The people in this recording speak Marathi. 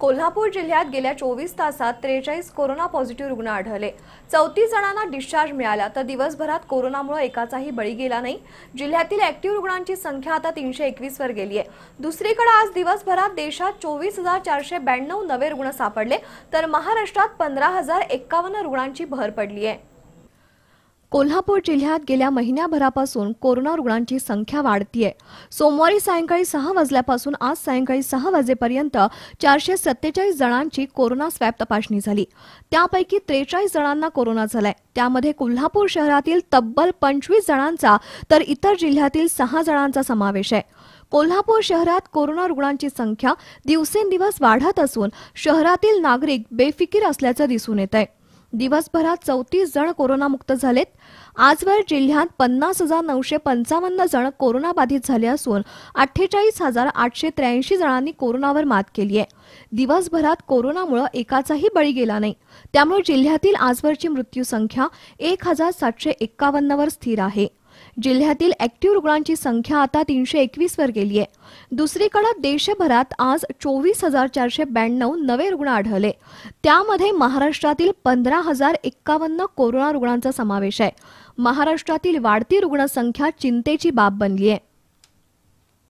कोल्हापूर जिल्ह्यात गेल्या चोवीस तासात त्रेचाळीस कोरोना पॉझिटिव्ह रुग्ण आढळले चौतीस जणांना डिस्चार्ज मिळाला तर दिवसभरात कोरोनामुळे एकाचाही बळी गेला नाही जिल्ह्यातील ऍक्टिव्ह रुग्णांची संख्या आता तीनशे एकवीस वर गेली आहे दुसरीकडे आज दिवसभरात देशात चोवीस हजार चारशे ब्याण्णव नवे रुग्ण सापडले तर महाराष्ट्रात पंधरा हजार एक्कावन्न रुग्णांची भर पडली आहे कोल्हापूर जिल्ह्यात गेल्या महिन्याभरापासून कोरोना रुग्णांची संख्या वाढतीय सोमवारी सायंकाळी सहा वाजल्यापासून आज सायंकाळी सहा वाजेपर्यंत चारशे सत्तेचाळीस जणांची कोरोना स्वॅब तपासणी झाली त्यापैकी त्रेचाळीस जणांना कोरोना झालाय त्यामध्ये कोल्हापूर शहरातील तब्बल पंचवीस जणांचा तर इतर जिल्ह्यातील सहा जणांचा समावेश आहे कोल्हापूर शहरात कोरोना रुग्णांची संख्या दिवसेंदिवस वाढत असून शहरातील नागरिक बेफिकीर असल्याचं दिसून येत आहे दिवसभरात चौतीस जण कोरोनामुक्त झालेत आजवर जिल्ह्यात पन्नास हजार नऊशे पंचावन्न जण कोरोनाबाधित झाले असून अठ्ठेचाळीस हजार आठशे त्र्याऐंशी जणांनी कोरोनावर मात केली आहे दिवसभरात कोरोनामुळे एकाचाही बळी गेला नाही त्यामुळे जिल्ह्यातील आजवरची मृत्यू संख्या एक हजार सातशे एक्कावन्नवर स्थिर आहे जिल्ह्यातील ऍक्टिव्ह रुग्णांची संख्या आता तीनशे वर गेली आहे दुसरीकडे देशभरात आज चोवीस हजार चारशे ब्याण्णव नवे रुग्ण आढळले त्यामध्ये महाराष्ट्रातील पंधरा हजार एक्कावन्न कोरोना रुग्णांचा समावेश आहे महाराष्ट्रातील वाढती रुग्णसंख्या चिंतेची बाब बनली आहे